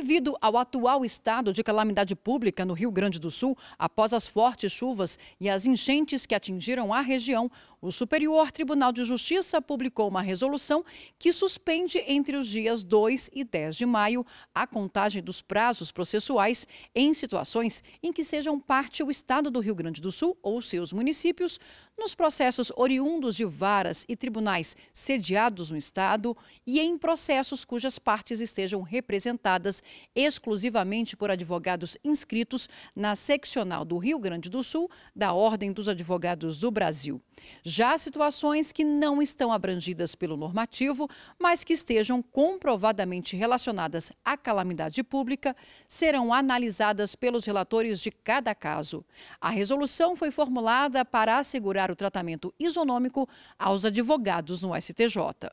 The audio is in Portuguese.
Devido ao atual estado de calamidade pública no Rio Grande do Sul, após as fortes chuvas e as enchentes que atingiram a região, o Superior Tribunal de Justiça publicou uma resolução que suspende entre os dias 2 e 10 de maio a contagem dos prazos processuais em situações em que sejam parte o estado do Rio Grande do Sul ou seus municípios nos processos oriundos de varas e tribunais sediados no estado e em processos cujas partes estejam representadas exclusivamente por advogados inscritos na seccional do Rio Grande do Sul da Ordem dos Advogados do Brasil. Já situações que não estão abrangidas pelo normativo, mas que estejam comprovadamente relacionadas à calamidade pública, serão analisadas pelos relatores de cada caso. A resolução foi formulada para assegurar o tratamento isonômico aos advogados no STJ.